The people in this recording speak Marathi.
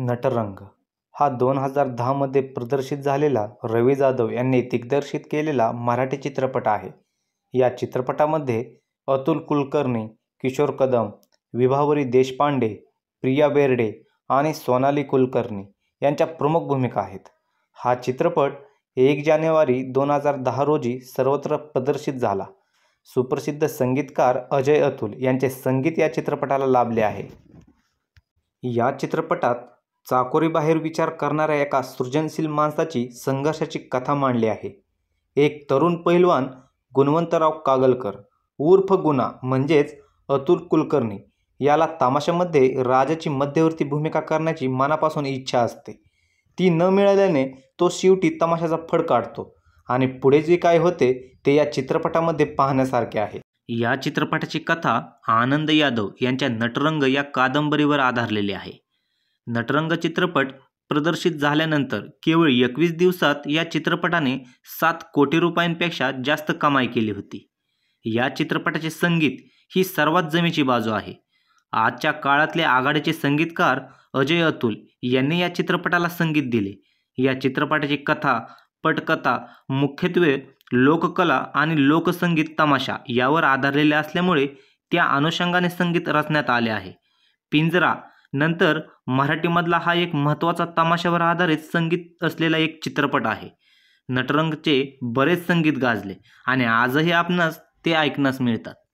नटरंग हा दोन हजार दहामध्ये प्रदर्शित झालेला रवी जाधव यांनी दिग्दर्शित केलेला मराठी चित्रपट आहे या चित्रपटामध्ये अतुल कुलकर्णी किशोर कदम विभावरी देशपांडे प्रिया बेर्डे आणि सोनाली कुलकर्णी यांच्या प्रमुख भूमिका आहेत हा चित्रपट एक जानेवारी दोन हजार दहा रोजी सर्वत्र प्रदर्शित झाला सुप्रसिद्ध संगीतकार अजय अतुल यांचे संगीत या चित्रपटाला लाभले आहे या चित्रपटात चाकोरीबाहेर विचार करणाऱ्या एका सृजनशील माणसाची संघर्षाची कथा मांडली आहे एक तरुण पहिलवान गुणवंतराव कागलकर उर्फ गुना म्हणजेच अतुल कुलकर्णी याला तमाशामध्ये राजाची मध्यवर्ती भूमिका करण्याची मनापासून इच्छा असते ती न मिळाल्याने तो शेवटी तमाशाचा फड काढतो आणि पुढे जे काय होते ते या चित्रपटामध्ये पाहण्यासारखे आहे या चित्रपटाची कथा आनंद यादव यांच्या नटरंग या कादंबरीवर आधारलेली आहे नटरंग चित्रपट प्रदर्शित झाल्यानंतर केवळ एकवीस दिवसात या चित्रपटाने सात कोटी रुपयांपेक्षा जास्त कमाई केली होती या चित्रपटाचे संगीत ही सर्वात जमीची बाजू आहे आजच्या काळातले आघाडीचे संगीतकार अजय अतुल यांनी या चित्रपटाला संगीत दिले या चित्रपटाची कथा पटकथा मुख्यत्वे लोककला आणि लोकसंगीत तमाशा यावर आधारलेल्या असल्यामुळे त्या अनुषंगाने संगीत रचण्यात आले आहे पिंजरा नंतर मराठीमधला हा एक महत्त्वाचा तमाशावर आधारित संगीत असलेला एक चित्रपट आहे नटरंगचे बरेच संगीत गाजले आणि आजही आपणास ते ऐकण्यास मिळतात